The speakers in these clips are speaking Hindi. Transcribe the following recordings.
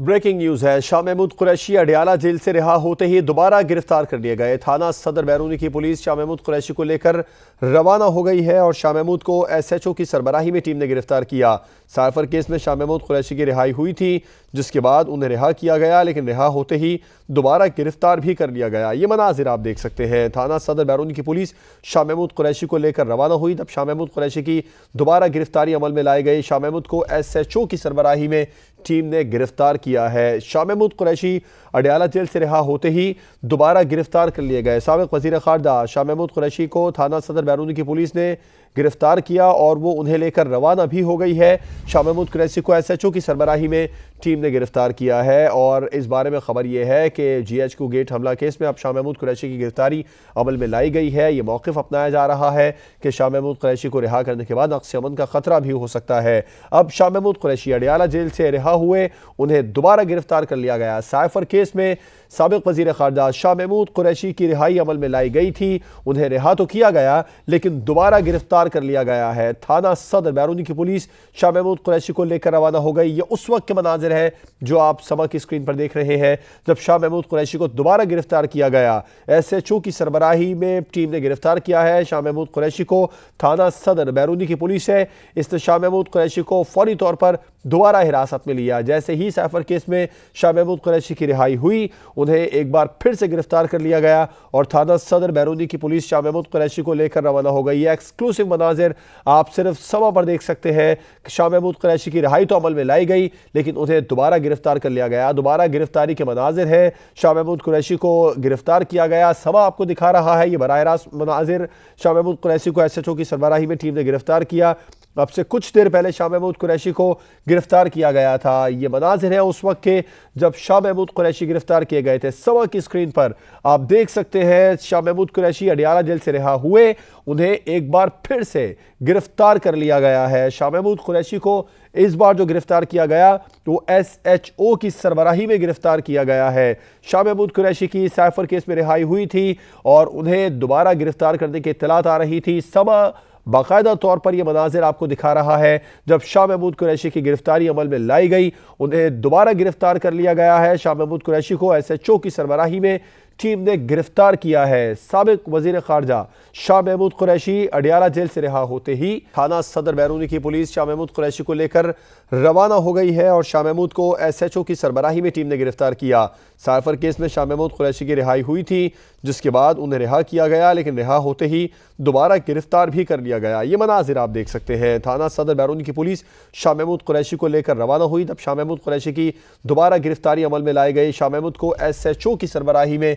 ब्रेकिंग न्यूज है शाह महमूद कुरैशी अडियाला जेल से रिहा होते ही दोबारा गिरफ्तार कर लिए गए थाना सदर बैरूनी की पुलिस शाह महमूद कुरैशी को लेकर रवाना हो गई है और शाह महमूद को एसएचओ की सरबराही में टीम ने गिरफ्तार किया साइफर केस में शाह महमूद कुरैशी की रिहाई हुई थी जिसके बाद उन्हें रिहा किया गया लेकिन रिहा होते ही दोबारा गिरफ्तार भी कर लिया गया ये मनाजिर आप देख सकते हैं थाना सदर बैरूनी की पुलिस शाह महमूद कुरैशी को लेकर रवाना हुई तब शाह महमूद कुरैशी की दोबारा गिरफ्तारी अमल में लाई गई शाह महमूद को एस एच ओ की सरबराही में टीम ने गिरफ्तार किया है शाह महमूद कुरैशी अडयाला जेल से रिहा होते ही दोबारा गिरफ्तार कर लिए गए सबक वजीर खारदा शाह महमूद कुरैशी को थाना सदर बैरूनी की पुलिस ने गिरफ्तार किया और वो उन्हें लेकर रवाना भी हो गई है शाह महमूद क्रैसी को एस एच ओ की सरबराही में टीम ने गिरफ्तार किया है और इस बारे में खबर यह है कि जी एच क्यू गेट हमला केस में अब शाह महमूद कुरैशी की गिरफ्तारी अमल में लाई गई है ये मौक़ अपनाया जा रहा है कि शाह महमूद क्रैशी को रिहा करने के बाद अक्स अमन का ख़तरा भी हो सकता है अब शाह महमूद कुरैशी अडियाला जेल से रिहा हुए उन्हें दोबारा गिरफ्तार कर लिया गया साइफर केस में सबक वजीर खारजा शाह महमूद क्रैशी की रिहाई अमल में लाई गई थी उन्हें रिहा तो किया गया लेकिन दोबारा गिरफ्तार गिरफ्तार कर लिया गया है थाना सदर बैरूनी की पुलिस शाह महमूद कुरैशी को लेकर रवाना हो गई ये उस वक्त के मनाजिर है जो आप समा की स्क्रीन पर देख रहे हैं जब शाह महमूद कुरैशी को दोबारा गिरफ्तार किया गया एस एच ओ की सरबराही में टीम ने गिरफ्तार किया है शाह महमूद कुरैशी को थाना सदर बैरूनी की पुलिस है इसने शाह महमूद कुरैशी को फौरी तौर पर दोबारा हिरासत में लिया जैसे ही सैफर केस में शाह महमूद कुरैशी की रिहाई हुई उन्हें एक बार फिर से गिरफ्तार कर लिया गया और थाना सदर बैरूनी की पुलिस शाह महमूद कुरैशी को लेकर रवाना हो गई है एक्सक्लूसिव मनाजिर आप सिर्फ समा पर देख सकते हैं कि शाह महमूद क्रैशी की रहाई तो अमल में लाई गई लेकिन उन्हें दोबारा गिरफ्तार कर लिया गया दोबारा गिरफ्तारी के मनाजिर हैं शाह महमूद क्रैशी को गिरफ्तार किया गया समा आपको दिखा रहा है ये बर रास्त मनाजिर शाह महमूद क्रैशी को एस एच ओ की सरबराही में टीम ने गिरफ्तार किया तो अब से कुछ देर पहले शाह महमूद कुरैशी को गिरफ्तार किया गया था ये मनाजिर है उस वक्त के जब शाह महमूद कुरैशी गिरफ्तार किए गए थे सवा की स्क्रीन पर आप देख सकते हैं शाह महमूद कुरैशी अडियाला जेल से रिहा हुए उन्हें एक बार फिर से गिरफ्तार कर लिया गया है शाह महमूद कुरैशी को इस बार जो गिरफ्तार किया गया तो एस एच ओ की सरबराही में गिरफ्तार किया गया है शाह महमूद कुरैशी की साइफर केस में रिहाई हुई थी और उन्हें दोबारा गिरफ्तार करने की इतलात आ रही थी समा बाकायदा तौर पर यह मनाजिर आपको दिखा रहा है जब शाह महमूद कुरैशी की गिरफ्तारी अमल में लाई गई उन्हें दोबारा गिरफ्तार कर लिया गया है शाह महमूद कुरैशी को एस एच ओ की सरबराही में टीम ने गिरफ्तार किया है सबक वजीर खारजा शाह महमूद कुरैशी अडियाला जेल से रिहा होते ही थाना सदर बैरूनी की पुलिस शाह महमूद कुरैशी को लेकर रवाना हो गई है और शाह महमूद को एस एच ओ की सरबराही में टीम ने गिरफ्तार किया साइफर केस में शाह महमूद कुरैशी की रिहाई हुई थी जिसके बाद उन्हें रिहा किया गया लेकिन रिहा होते ही दोबारा गिरफ्तार भी कर लिया गया ये मनाजिर आप देख सकते हैं थाना सदर बैरूनी की पुलिस शाह महमूद कुरैशी को लेकर रवाना हुई तब शाह महमूद कुरैशी की दोबारा गिरफ्तारी अमल में लाई गई शाह महमूद को एस एच ओ की सरबराही में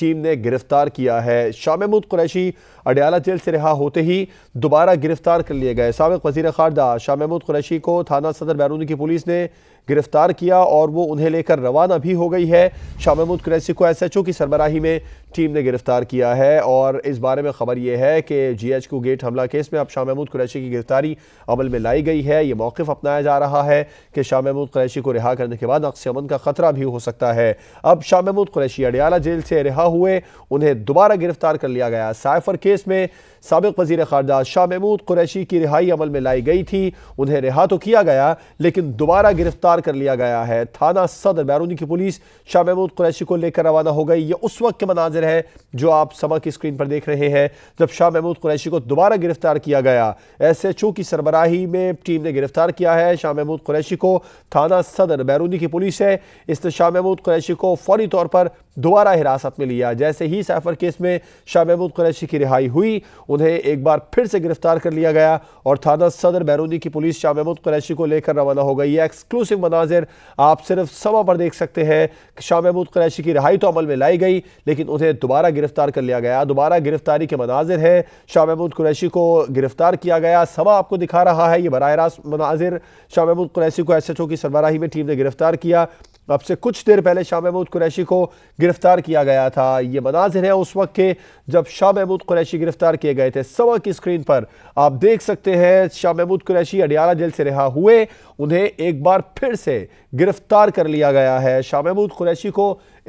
टीम ने गिरफ्तार किया है शाह महमूद कुरैशी अडयाला जेल से रिहा होते ही दोबारा गिरफ्तार कर लिए गए सबक वजीर खारदा शाह महमूद कुरैशी को थाना सदर बैरूनी की पुलिस ने गिरफ्तार किया और वो उन्हें लेकर रवाना भी हो गई है शाह महमूद कुरैशी को एस एच ओ की सरबराही में टीम ने गिरफ्तार किया है और इस बारे में खबर यह है कि जी एच क्यू गेट हमला केस में अब शाह महमूद कुरैशी की गिरफ्तारी अमल में लाई गई है ये मौकफ अपनाया जा रहा है कि शाह महमूद कुरैशी को रिहा करने के बाद अक्स अमन का खतरा भी हो सकता है अब शाह महमूद कुरैशी अडयाला जेल से रिहा हुए उन्हें दोबारा गिरफ्तार कर लिया गया साइफर केस में सबक वजीर खारजा शाह महमूद कुरैशी की रिहाई अमल में लाई गई थी उन्हें रिहा तो किया गया लेकिन दोबारा गिरफ्तार कर लिया गया है थाना सदर बैरूनी की पुलिस शाह महमूद कुरैशी को लेकर रवाना हो गई ये उस वक्त के मनाजिर है जो आप समा की स्क्रीन पर देख रहे हैं जब शाह महमूद कुरैशी को दोबारा गिरफ्तार किया गया एस एच ओ की सरबराही में टीम ने गिरफ्तार किया है शाह महमूद कुरैशी को थाना सदर बैरूनी की पुलिस है इसने शाह महमूद कुरैशी को फौरी तौर पर दोबारा हिरासत में लिया जैसे ही सैफर केस में शाह महमूद कुरैशी की रिहाई हुई उन्हें एक बार फिर से गिरफ्तार कर लिया गया और थाना सदर बैरूनी की पुलिस शाह महमूद कुरैशी को लेकर रवाना हो गई है एक्सक्लूसिव मनाजिर आप सिर्फ समा पर देख सकते हैं कि शाह महमूद कुरैशी की रिहाई तो अमल में लाई गई लेकिन उन्हें दोबारा गिरफ्तार कर लिया गया दोबारा गिरफ्तारी के मनाजिर हैं शाह महमूद कुरैशी को गिरफ्तार किया गया समा आपको दिखा रहा है ये बर रास्त मनाजिर शाह महमूद कुरैशी को एस एच ओ की सरबराही में टीम ने गिरफ्तार किया तो अब से कुछ देर पहले शाह महमूद कुरैशी को गिरफ्तार किया गया था ये मनाजिर है उस वक्त के जब शाह महमूद कुरैशी गिरफ्तार किए गए थे सवा की स्क्रीन पर आप देख सकते हैं शाह महमूद कुरैशी अडियाला जेल से रिहा हुए उन्हें एक बार फिर से गिरफ्तार कर लिया गया है शाह महमूद कुरैशी को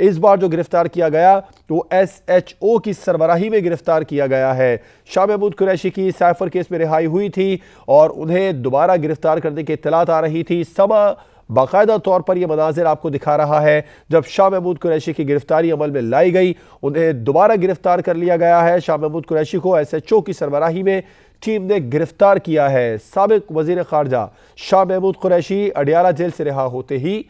इस बार जो गिरफ्तार किया गया तो एस एच ओ की सरबराही में गिरफ्तार किया गया है शाह महमूद कुरैशी की साइफर केस में रिहाई हुई थी और उन्हें दोबारा गिरफ्तार करने की इतलात आ रही थी समा बाकायदा तौर पर यह मनाजिर आपको दिखा रहा है जब शाह महमूद कुरैशी की गिरफ्तारी अमल में लाई गई उन्हें दोबारा गिरफ्तार कर लिया गया है शाह महमूद कुरैशी को एस एच ओ की सरबराही में टीम ने गिरफ्तार किया है सबक वजीर खारजा शाह महमूद कुरैशी अडियाला जेल से रिहा होते ही